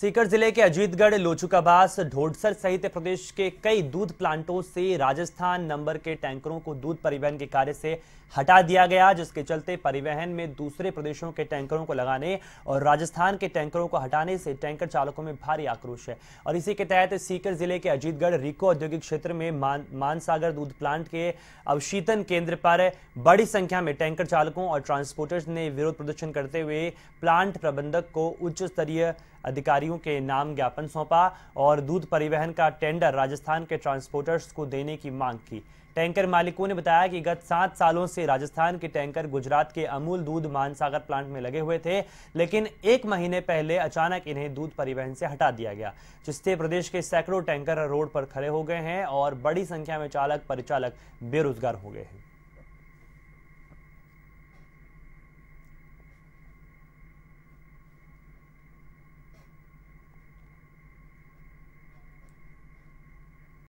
सीकर जिले के अजीतगढ़ लोचुकाबास ढोडसर सहित प्रदेश के कई दूध प्लांटों से राजस्थान नंबर के टैंकरों को दूध परिवहन के कार्य से हटा दिया गया जिसके चलते परिवहन में दूसरे प्रदेशों के टैंकरों को लगाने और राजस्थान के टैंकरों को हटाने से टैंकर चालकों में भारी आक्रोश है और इसी के तहत सीकर जिले के अजीतगढ़ रिको औद्योगिक क्षेत्र में मान मानसागर दूध प्लांट के अवशीतन केंद्र पर बड़ी संख्या में टैंकर चालकों और ट्रांसपोर्टर्स ने विरोध प्रदर्शन करते हुए प्लांट प्रबंधक को उच्च स्तरीय अधिकारी अधिकारियों के नाम ज्ञापन सौंपा और दूध परिवहन का टेंडर राजस्थान के ट्रांसपोर्टर्स को देने की मांग की टैंकर मालिकों ने बताया कि गत सात सालों से राजस्थान के टैंकर गुजरात के अमूल दूध मानसागर प्लांट में लगे हुए थे लेकिन एक महीने पहले अचानक इन्हें दूध परिवहन से हटा दिया गया जिससे प्रदेश के सैकड़ों टैंकर रोड पर खड़े हो गए हैं और बड़ी संख्या में चालक परिचालक बेरोजगार हो गए हैं